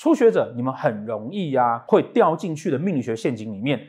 初学者，你们很容易呀，会掉进去的命理学陷阱里面。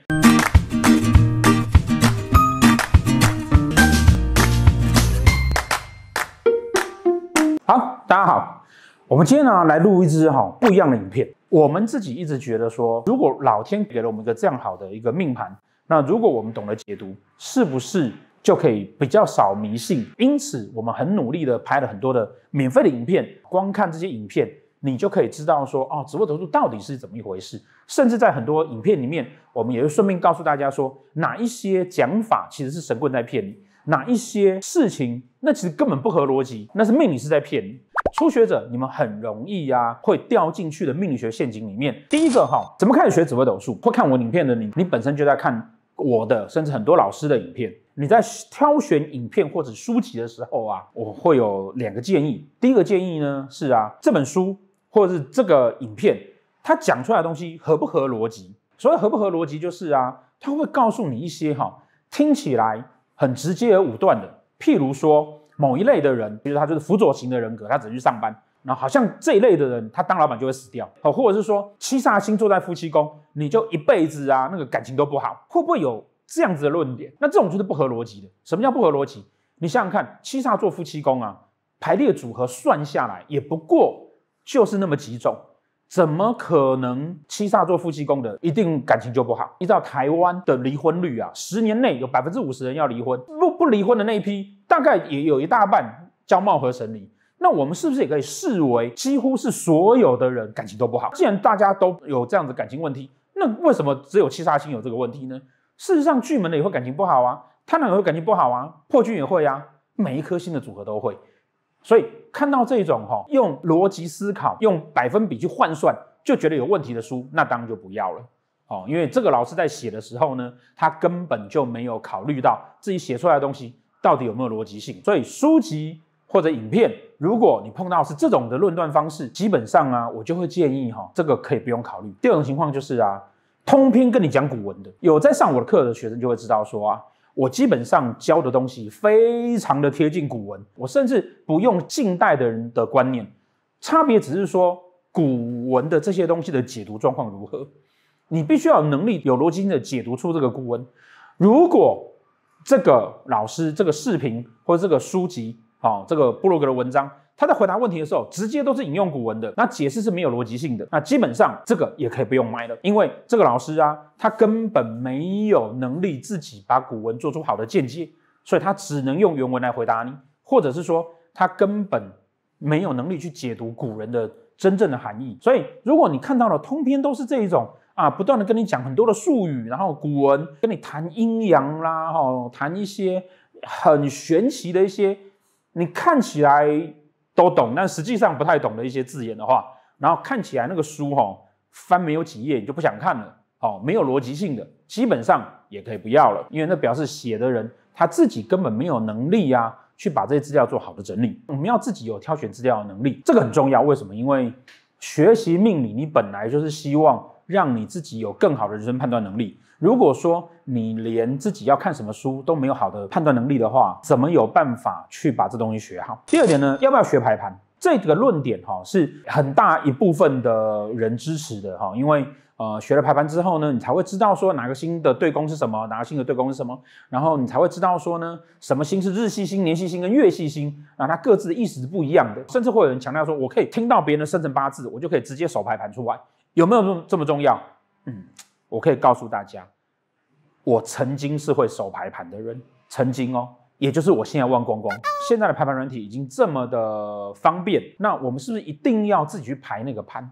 好，大家好，我们今天呢来录一支哈不一样的影片。我们自己一直觉得说，如果老天给了我们一个这样好的一个命盘，那如果我们懂得解读，是不是就可以比较少迷信？因此，我们很努力的拍了很多的免费的影片，光看这些影片。你就可以知道说，哦，紫微斗数到底是怎么一回事。甚至在很多影片里面，我们也就顺便告诉大家说，哪一些讲法其实是神棍在骗你，哪一些事情那其实根本不合逻辑，那是命理师在骗你。初学者你们很容易呀，会掉进去的命理学陷阱里面。第一个哈，怎么开始学紫微斗数？会看我影片的你，你本身就在看我的，甚至很多老师的影片。你在挑选影片或者书籍的时候啊，我会有两个建议。第一个建议呢是啊，这本书。或者是这个影片，他讲出来的东西合不合逻辑？所谓合不合逻辑，就是啊，他会不告诉你一些哈，听起来很直接而武断的，譬如说某一类的人，譬如他就是辅佐型的人格，他只去上班，那好像这一类的人，他当老板就会死掉好，或者是说七煞星座在夫妻宫，你就一辈子啊那个感情都不好，会不会有这样子的论点？那这种就是不合逻辑的。什么叫不合逻辑？你想想看，七煞做夫妻宫啊，排列组合算下来也不过。就是那么几种，怎么可能七煞做夫妻宫的一定感情就不好？依照台湾的离婚率啊，十年内有百分之五十人要离婚，不不离婚的那一批大概也有一大半叫貌合神离。那我们是不是也可以视为几乎是所有的人感情都不好？既然大家都有这样子感情问题，那为什么只有七煞星有这个问题呢？事实上，巨门的也会感情不好啊，贪狼也会感情不好啊，破军也会啊，每一颗星的组合都会。所以看到这种哈，用逻辑思考，用百分比去换算，就觉得有问题的书，那当然就不要了，哦，因为这个老师在写的时候呢，他根本就没有考虑到自己写出来的东西到底有没有逻辑性。所以书籍或者影片，如果你碰到是这种的论断方式，基本上啊，我就会建议哈，这个可以不用考虑。第二种情况就是啊，通篇跟你讲古文的，有在上我的课的学生就会知道说啊。我基本上教的东西非常的贴近古文，我甚至不用近代的人的观念，差别只是说古文的这些东西的解读状况如何，你必须要能力有逻辑性的解读出这个古文。如果这个老师、这个视频或者这个书籍啊，这个布洛格的文章。他在回答问题的时候，直接都是引用古文的，那解释是没有逻辑性的。那基本上这个也可以不用卖了，因为这个老师啊，他根本没有能力自己把古文做出好的见解，所以他只能用原文来回答你，或者是说他根本没有能力去解读古人的真正的含义。所以如果你看到了通篇都是这一种啊，不断的跟你讲很多的术语，然后古文跟你谈阴阳啦，哦，谈一些很玄奇的一些，你看起来。都懂，但实际上不太懂的一些字眼的话，然后看起来那个书哈翻没有几页，你就不想看了。好，没有逻辑性的，基本上也可以不要了，因为那表示写的人他自己根本没有能力呀，去把这些资料做好的整理。我们要自己有挑选资料的能力，这个很重要。为什么？因为学习命理，你本来就是希望。让你自己有更好的人生判断能力。如果说你连自己要看什么书都没有好的判断能力的话，怎么有办法去把这东西学好？第二点呢，要不要学排盘？这个论点哈是很大一部分的人支持的哈，因为呃学了排盘之后呢，你才会知道说哪个星的对宫是什么，哪个星的对宫是什么，然后你才会知道说呢什么星是日系星、年系星跟月系星，那它各自的意思是不一样的。甚至会有人强调说，我可以听到别人的生辰八字，我就可以直接手排盘出来。有没有这么这么重要？嗯，我可以告诉大家，我曾经是会手排盘的人，曾经哦，也就是我现在忘光光。现在的排盘软体已经这么的方便，那我们是不是一定要自己去排那个盘？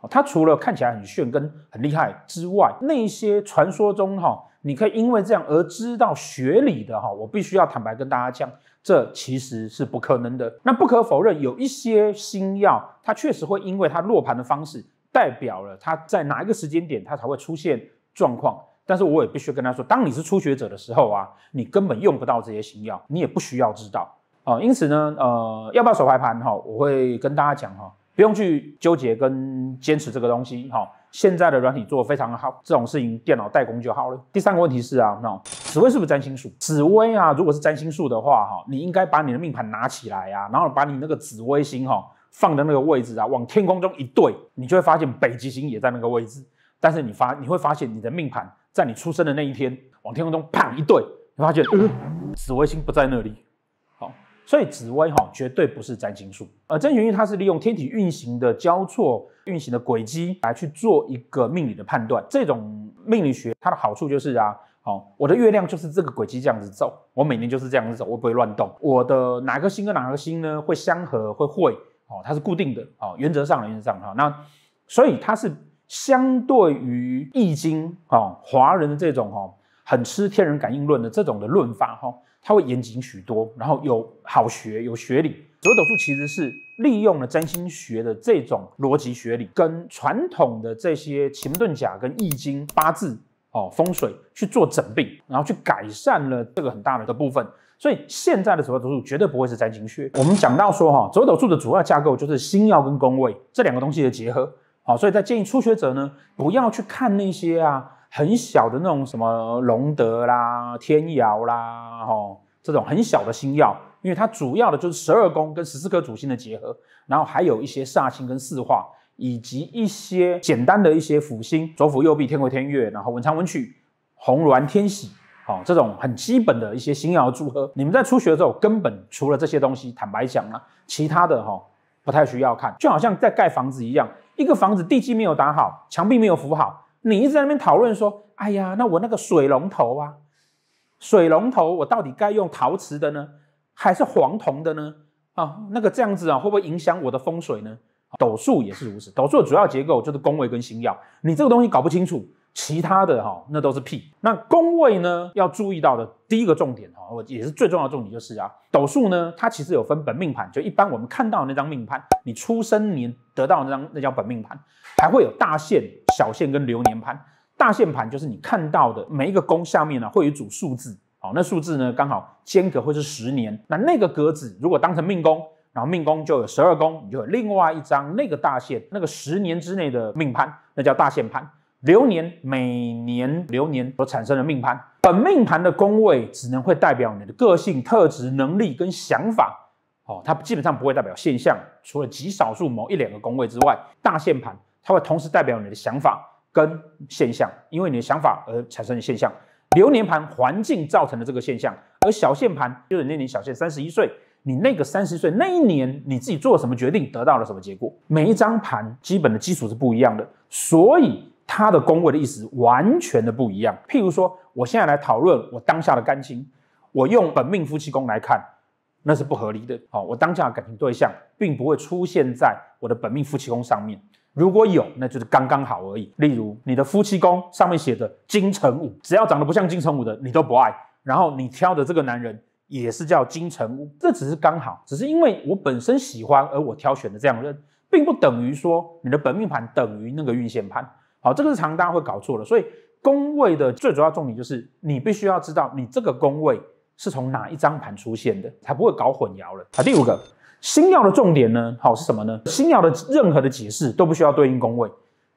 哦，它除了看起来很炫跟很厉害之外，那些传说中哈，你可以因为这样而知道学理的哈，我必须要坦白跟大家讲，这其实是不可能的。那不可否认，有一些新药，它确实会因为它落盘的方式。代表了他在哪一个时间点，它才会出现状况。但是我也必须跟他说，当你是初学者的时候啊，你根本用不到这些新药，你也不需要知道啊。因此呢，呃，要不要手排盘哈？我会跟大家讲哈，不用去纠结跟坚持这个东西哈。现在的软体做的非常好，这种事情电脑代工就好了。第三个问题是啊，那紫薇是不是占星术？紫薇啊，如果是占星术的话哈，你应该把你的命盘拿起来呀，然后把你那个紫薇星哈。放的那个位置啊，往天空中一对，你就会发现北极星也在那个位置。但是你发你会发现，你的命盘在你出生的那一天往天空中啪一对，你发现，嗯，紫微星不在那里。好，所以紫微哈绝对不是占星术，而占星术它是利用天体运行的交错运行的轨迹来去做一个命理的判断。这种命理学它的好处就是啊，好，我的月亮就是这个轨迹这样子走，我每年就是这样子走，我不会乱动。我的哪颗星跟哪颗星呢会相合会会。哦，它是固定的哦，原则上，原则上哈，那所以它是相对于易经哦，华人的这种哦，很吃天人感应论的这种的论法哈，它会严谨许多，然后有好学，有学理。择斗术其实是利用了占星学的这种逻辑学理，跟传统的这些门遁甲跟易经、八字哦、风水去做诊病，然后去改善了这个很大的一部分。所以现在的十二斗数绝对不会是占金穴。我们讲到说哈，十斗数的主要架构就是星耀跟宫位这两个东西的结合。好，所以在建议初学者呢，不要去看那些啊很小的那种什么龙德啦、天姚啦，哈这种很小的星耀，因为它主要的就是十二宫跟十四颗主星的结合，然后还有一些煞星跟四化，以及一些简单的一些辅星，左辅右弼、天魁天月，然后文昌文曲、红鸾天喜。好，这种很基本的一些星的组合，你们在初学的时候，根本除了这些东西，坦白讲啊，其他的哈不太需要看，就好像在盖房子一样，一个房子地基没有打好，墙壁没有扶好，你一直在那边讨论说，哎呀，那我那个水龙头啊，水龙头我到底该用陶瓷的呢，还是黄铜的呢？啊，那个这样子啊，会不会影响我的风水呢？斗数也是如此，斗数的主要结构就是宫位跟星耀，你这个东西搞不清楚。其他的哈，那都是屁。那宫位呢，要注意到的第一个重点哈，也是最重要的重点就是啊，斗数呢，它其实有分本命盘，就一般我们看到的那张命盘，你出生年得到那张那叫本命盘，还会有大限、小限跟流年盘。大限盘就是你看到的每一个宫下面呢，会有一组数字，好，那数字呢刚好间隔会是十年，那那个格子如果当成命宫，然后命宫就有十二宫，你就有另外一张那个大限那个十年之内的命盘，那叫大限盘。流年每年流年所产生的命盘，本命盘的宫位只能会代表你的个性特质、能力跟想法，哦，它基本上不会代表现象，除了极少数某一两个宫位之外，大限盘它会同时代表你的想法跟现象，因为你的想法而产生的现象，流年盘环境造成的这个现象，而小限盘就是那年小限三十一岁，你那个三十岁那一年你自己做了什么决定，得到了什么结果，每一张盘基本的基础是不一样的，所以。它的宫位的意思完全的不一样。譬如说，我现在来讨论我当下的感情，我用本命夫妻宫来看，那是不合理的。好，我当下的感情对象并不会出现在我的本命夫妻宫上面。如果有，那就是刚刚好而已。例如你的夫妻宫上面写着金城武，只要长得不像金城武的你都不爱。然后你挑的这个男人也是叫金城武，这只是刚好，只是因为我本身喜欢而我挑选的这样的人，并不等于说你的本命盘等于那个运线盘。好，这个是常大家会搞错的。所以宫位的最主要重点就是，你必须要知道你这个宫位是从哪一张盘出现的，才不会搞混淆了。好，第五个星曜的重点呢，好是什么呢？星曜的任何的解释都不需要对应宫位。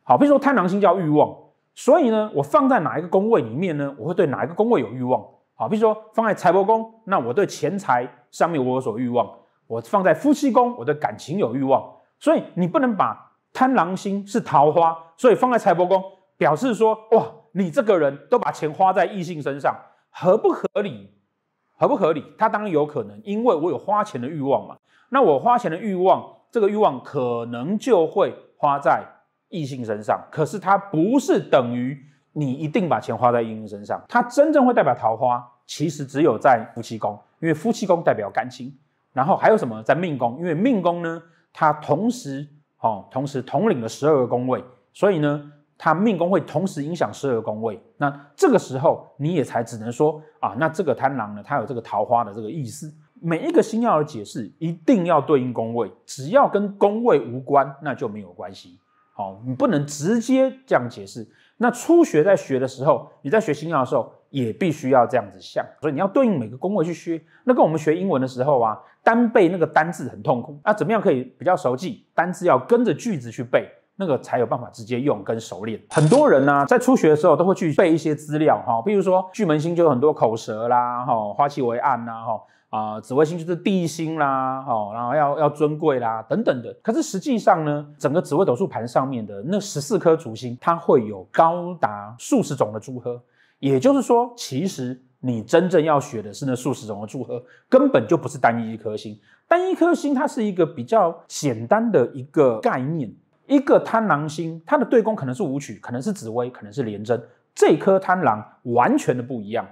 好，比如说贪狼星叫欲望，所以呢，我放在哪一个宫位里面呢？我会对哪一个宫位有欲望？好，比如说放在财帛宫，那我对钱财上面我有所欲望；我放在夫妻宫，我对感情有欲望。所以你不能把。贪狼星是桃花，所以放在财帛宫，表示说：哇，你这个人都把钱花在异性身上，合不合理？合不合理？他当然有可能，因为我有花钱的欲望嘛。那我花钱的欲望，这个欲望可能就会花在异性身上。可是它不是等于你一定把钱花在异性身上。它真正会代表桃花，其实只有在夫妻宫，因为夫妻宫代表感情。然后还有什么？在命宫，因为命宫呢，它同时。好，同时统领了十二个宫位，所以呢，他命宫会同时影响十二宫位。那这个时候，你也才只能说啊，那这个贪狼呢，它有这个桃花的这个意思。每一个星耀的解释一定要对应宫位，只要跟宫位无关，那就没有关系。好，你不能直接这样解释。那初学在学的时候，你在学星耀的时候，也必须要这样子想。所以你要对应每个宫位去学。那跟我们学英文的时候啊。单背那个单字很痛苦，那怎么样可以比较熟记？单字要跟着句子去背，那个才有办法直接用跟熟练。很多人呢在初学的时候都会去背一些资料哈，比如说巨门星就有很多口舌啦，哈花气为暗啦，哈啊紫微星就是地星啦，哈然后要要尊贵啦等等的。可是实际上呢，整个紫微斗数盘上面的那十四颗主星，它会有高达数十种的组合，也就是说，其实。你真正要学的是那数十种的组合，根本就不是单一一颗星。单一颗星，它是一个比较简单的一个概念。一个贪狼星，它的对宫可能是武曲，可能是紫薇，可能是廉贞。这颗贪狼完全的不一样。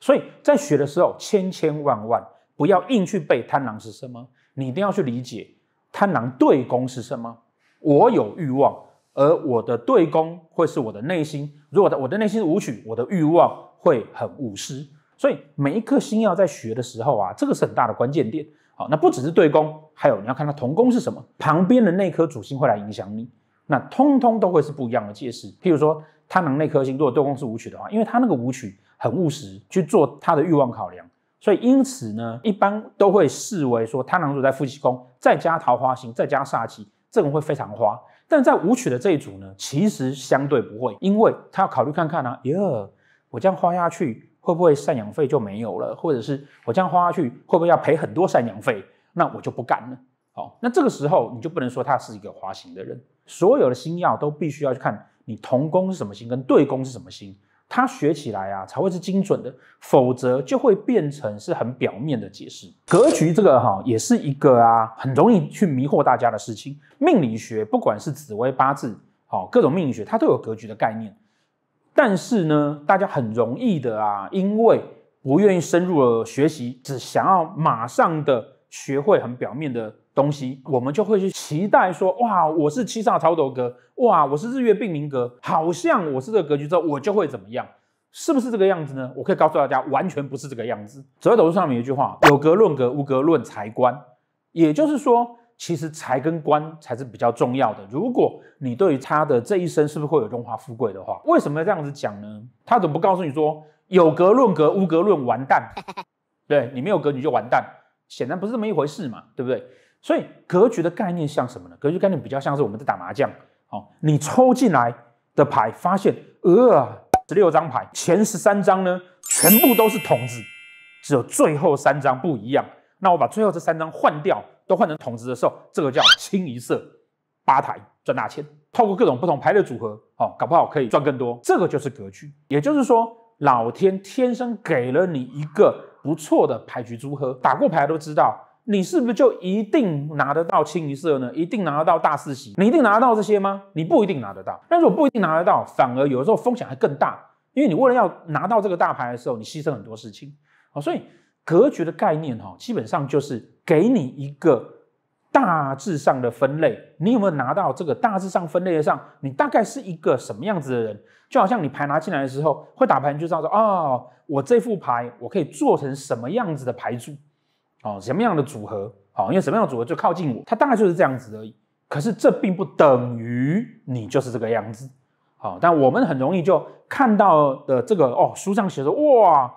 所以在学的时候，千千万万不要硬去背贪狼是什么，你一定要去理解贪狼对宫是什么。我有欲望，而我的对宫会是我的内心。如果我的内心是武曲，我的欲望。会很务失，所以每一颗星要在学的时候啊，这个是很大的关键点。好，那不只是对宫，还有你要看它同宫是什么，旁边的那颗主星会来影响你，那通通都会是不一样的。届时，譬如说贪狼那颗星，如果对宫是武曲的话，因为他那个武曲很务实，去做他的欲望考量，所以因此呢，一般都会视为说贪狼主在夫妻宫，再加桃花星，再加煞气，这个会非常花。但在武曲的这一组呢，其实相对不会，因为他要考虑看看呢，一我这样花下去，会不会赡养费就没有了？或者是我这样花下去，会不会要赔很多赡养费？那我就不干了。好，那这个时候你就不能说他是一个滑行的人。所有的星耀都必须要去看你同宫是什么星，跟对宫是什么星，他学起来啊才会是精准的，否则就会变成是很表面的解释。格局这个哈也是一个啊，很容易去迷惑大家的事情。命理学不管是紫微八字，好各种命理学，它都有格局的概念。但是呢，大家很容易的啊，因为不愿意深入的学习，只想要马上的学会很表面的东西，我们就会去期待说，哇，我是七煞超斗格，哇，我是日月并明格，好像我是这个格局之后，我就会怎么样，是不是这个样子呢？我可以告诉大家，完全不是这个样子。走在斗数上面有一句话，有格论格，无格论财官，也就是说。其实财跟官才是比较重要的。如果你对于他的这一生是不是会有荣华富贵的话，为什么要这样子讲呢？他怎么不告诉你说有格论格，无格论完蛋？对你没有格局就完蛋，显然不是这么一回事嘛，对不对？所以格局的概念像什么呢？格局概念比较像是我们在打麻将，哦，你抽进来的牌发现，呃，十六张牌，前十三张呢全部都是筒子，只有最后三张不一样。那我把最后这三张换掉。都换成筒子的时候，这个叫清一色，八台赚大钱。透过各种不同牌的组合，哦，搞不好可以赚更多。这个就是格局，也就是说，老天天生给了你一个不错的牌局组合。打过牌都知道，你是不是就一定拿得到清一色呢？一定拿得到大四喜？你一定拿得到这些吗？你不一定拿得到。那如果不一定拿得到，反而有的时候风险还更大，因为你为了要拿到这个大牌的时候，你牺牲很多事情。哦，所以。格局的概念，哈，基本上就是给你一个大致上的分类。你有没有拿到这个大致上分类上，你大概是一个什么样子的人？就好像你牌拿进来的时候，会打牌就知道说，哦，我这副牌我可以做成什么样子的牌组，哦，什么样的组合，哦，因为什么样的组合就靠近我，它大概就是这样子而已。可是这并不等于你就是这个样子，好，但我们很容易就看到的这个，哦，书上写着哇。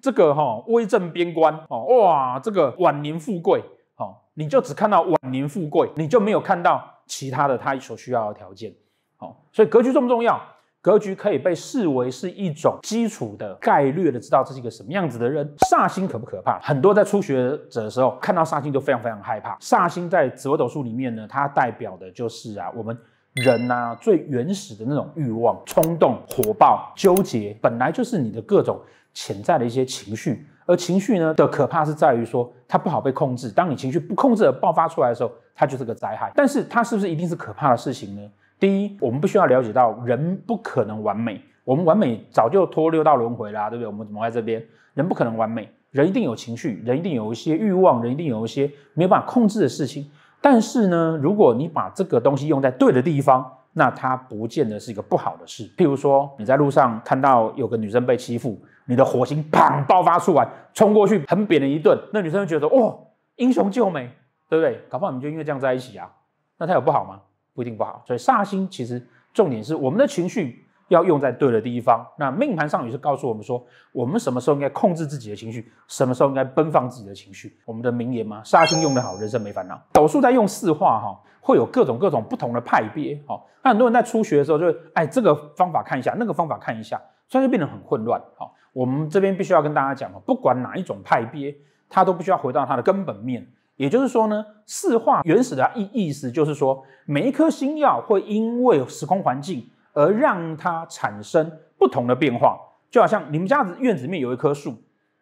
这个哈威震边关哦，哇，这个晚年富贵哦，你就只看到晚年富贵，你就没有看到其他的他所需要的条件，哦，所以格局重不重要？格局可以被视为是一种基础的概率的，知道这是一个什么样子的人。煞星可不可怕？很多在初学者的时候看到煞星都非常非常害怕。煞星在紫微斗数里面呢，它代表的就是啊，我们人呐最原始的那种欲望、冲动、火爆、纠结，本来就是你的各种。潜在的一些情绪，而情绪呢的可怕是在于说它不好被控制。当你情绪不控制而爆发出来的时候，它就是个灾害。但是它是不是一定是可怕的事情呢？第一，我们必须要了解到，人不可能完美。我们完美早就脱六道轮回啦，对不对？我们怎么在这边？人不可能完美，人一定有情绪，人一定有一些欲望，人一定有一些没有办法控制的事情。但是呢，如果你把这个东西用在对的地方，那它不见得是一个不好的事。譬如说，你在路上看到有个女生被欺负。你的火星砰爆发出来，冲过去，狠扁的一顿，那女生就觉得哦，英雄救美，对不对？搞不好你们就因为这样在一起啊。那它有不好吗？不一定不好。所以煞星其实重点是我们的情绪要用在对的地方。那命盘上也是告诉我们说，我们什么时候应该控制自己的情绪，什么时候应该奔放自己的情绪。我们的名言嘛，煞星用得好，人生没烦恼。斗数在用四化哈，会有各种各种不同的派别。好，那很多人在初学的时候，就哎这个方法看一下，那个方法看一下，所以就变得很混乱。好。我们这边必须要跟大家讲不管哪一种派别，它都不需要回到它的根本面。也就是说呢，四化原始的意意思就是说，每一颗星耀会因为时空环境而让它产生不同的变化。就好像你们家子院子里面有一棵树，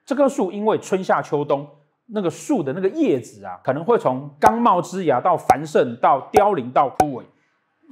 这棵树因为春夏秋冬，那个树的那个叶子啊，可能会从刚冒枝芽到繁盛，到凋零到枯萎，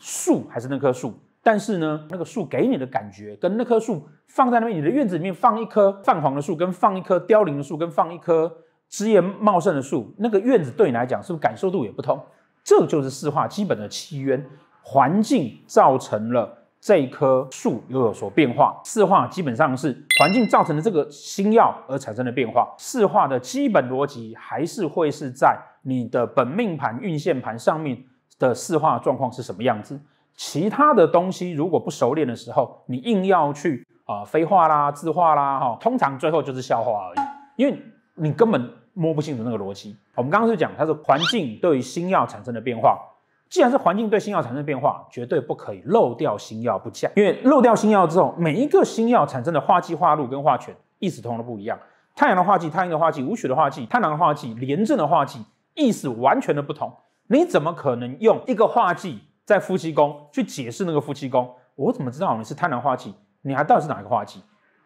树还是那棵树。但是呢，那个树给你的感觉，跟那棵树放在那边，你的院子里面放一棵泛黄的树，跟放一棵凋零的树，跟放一棵枝叶茂盛的树，那个院子对你来讲，是不是感受度也不同？这就是四化基本的起源，环境造成了这棵树又有所变化。四化基本上是环境造成的这个星药而产生的变化。四化的基本逻辑还是会是在你的本命盘、运线盘上面的四化状况是什么样子。其他的东西如果不熟练的时候，你硬要去啊非化啦、字化啦，哈，通常最后就是笑话而已。因为你根本摸不清楚那个逻辑。我们刚刚是讲，它是环境对新药产生的变化。既然是环境对新药产生变化，绝对不可以漏掉新药不讲，因为漏掉新药之后，每一个新药产生的化剂、化路跟化权意思通都不一样。太阳的化剂、太阳的化剂、无曲的化剂、太阳的化剂、廉政的化剂，意思完全的不同。你怎么可能用一个化剂？在夫妻宫去解释那个夫妻宫，我怎么知道你是贪狼化忌？你还到底是哪一个化忌？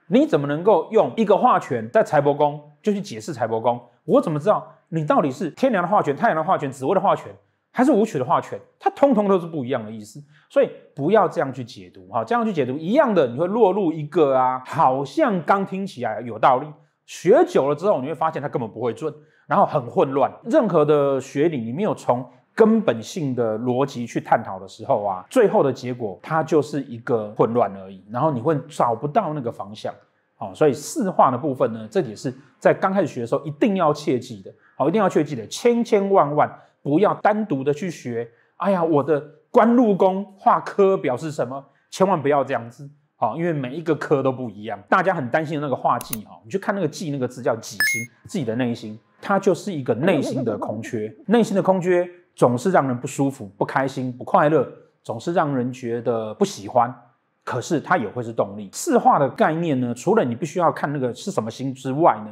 你怎么能够用一个化权在财帛宫就去解释财帛宫？我怎么知道你到底是天梁的化权、太阳的化权、紫薇的化权，还是武曲的化权？它通通都是不一样的意思，所以不要这样去解读哈，这样去解读一样的，你会落入一个啊，好像刚听起来有道理，学久了之后你会发现它根本不会准，然后很混乱。任何的学理你没有从。根本性的逻辑去探讨的时候啊，最后的结果它就是一个混乱而已，然后你会找不到那个方向，好，所以四化的部分呢，这也是在刚开始学的时候一定要切记的，好，一定要切记的，千千万万不要单独的去学，哎呀，我的官禄宫画科表示什么？千万不要这样子，好，因为每一个科都不一样，大家很担心的那个画技，哈，你去看那个技那个字叫己心，自己的内心，它就是一个内心的空缺，内心的空缺。总是让人不舒服、不开心、不快乐，总是让人觉得不喜欢。可是它也会是动力。四化的概念呢，除了你必须要看那个是什么星之外呢，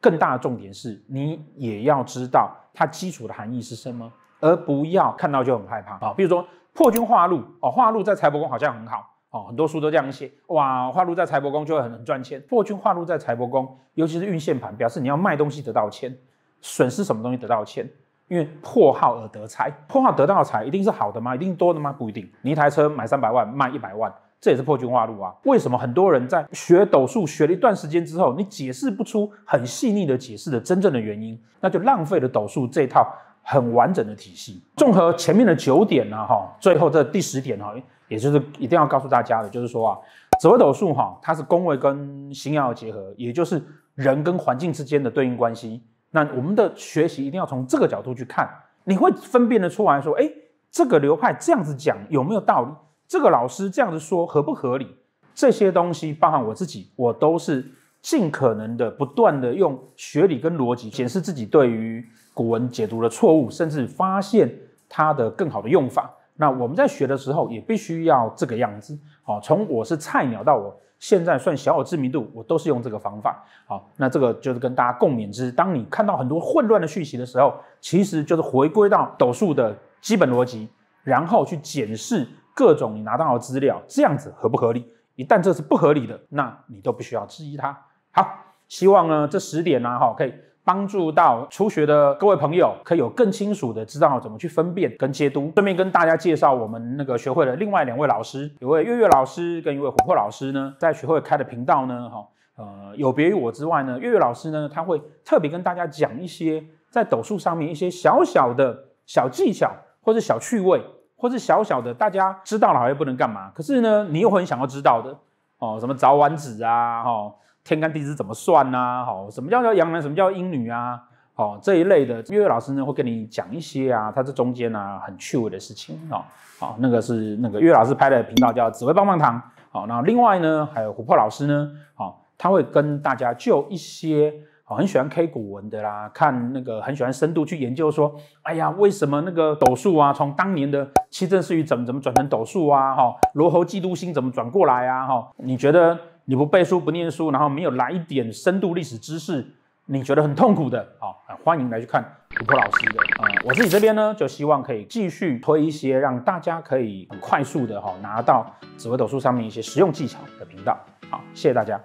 更大的重点是你也要知道它基础的含义是什么，而不要看到就很害怕啊。比如说破军化禄哦，化禄在财帛宫好像很好哦，很多书都这样写。哇，化禄在财帛宫就会很很赚钱。破军化禄在财帛宫，尤其是运线盘，表示你要卖东西得到钱，损失什么东西得到钱。因为破耗而得财，破耗得到的财一定是好的吗？一定多的吗？不一定。你一台车买三百万，卖一百万，这也是破军化路啊。为什么很多人在学斗数学了一段时间之后，你解释不出很细腻的解释的真正的原因，那就浪费了斗数这套很完整的体系。综合前面的九点呢，哈，最后这第十点哈，也就是一定要告诉大家的，就是说啊，紫微斗数哈，它是宫位跟星耀的结合，也就是人跟环境之间的对应关系。那我们的学习一定要从这个角度去看，你会分辨得出来，说，哎，这个流派这样子讲有没有道理？这个老师这样子说合不合理？这些东西，包含我自己，我都是尽可能的不断的用学理跟逻辑检视自己对于古文解读的错误，甚至发现它的更好的用法。那我们在学的时候也必须要这个样子，好，从我是菜鸟到我。现在算小有知名度，我都是用这个方法。好，那这个就是跟大家共勉之。当你看到很多混乱的讯息的时候，其实就是回归到斗数的基本逻辑，然后去检视各种你拿到的资料，这样子合不合理。一旦这是不合理的，那你都不需要质疑它。好，希望呢这十点呢哈可以。帮助到初学的各位朋友，可以有更清楚的知道怎么去分辨跟接。督。顺便跟大家介绍我们那个学会的另外两位老师，一位月月老师跟一位琥珀老师呢，在学会开的频道呢，哈，呃，有别于我之外呢，月月老师呢，他会特别跟大家讲一些在斗数上面一些小小的小技巧，或者小趣味，或是小小的大家知道了好像不能干嘛，可是呢，你又很想要知道的哦，什么早晚子啊，哈。天干地支怎么算呐？好，什么叫叫阳男，什么叫阴女啊？好，这一类的月月老师呢，会跟你讲一些啊，他这中间啊很趣味的事情啊。好，那个是那个月乐老师拍的频道叫紫薇棒棒糖。好，那另外呢，还有琥珀老师呢，好，他会跟大家就一些好很喜欢 K 古文的啦，看那个很喜欢深度去研究说，哎呀，为什么那个斗数啊，从当年的七政四余怎么怎么转成斗数啊？哈，罗侯嫉妒心怎么转过来啊？哈，你觉得？你不背书不念书，然后没有来一点深度历史知识，你觉得很痛苦的啊？欢迎来去看琥珀老师的啊！我自己这边呢，就希望可以继续推一些让大家可以很快速的哈拿到《紫微斗数上面一些实用技巧的频道。好，谢谢大家。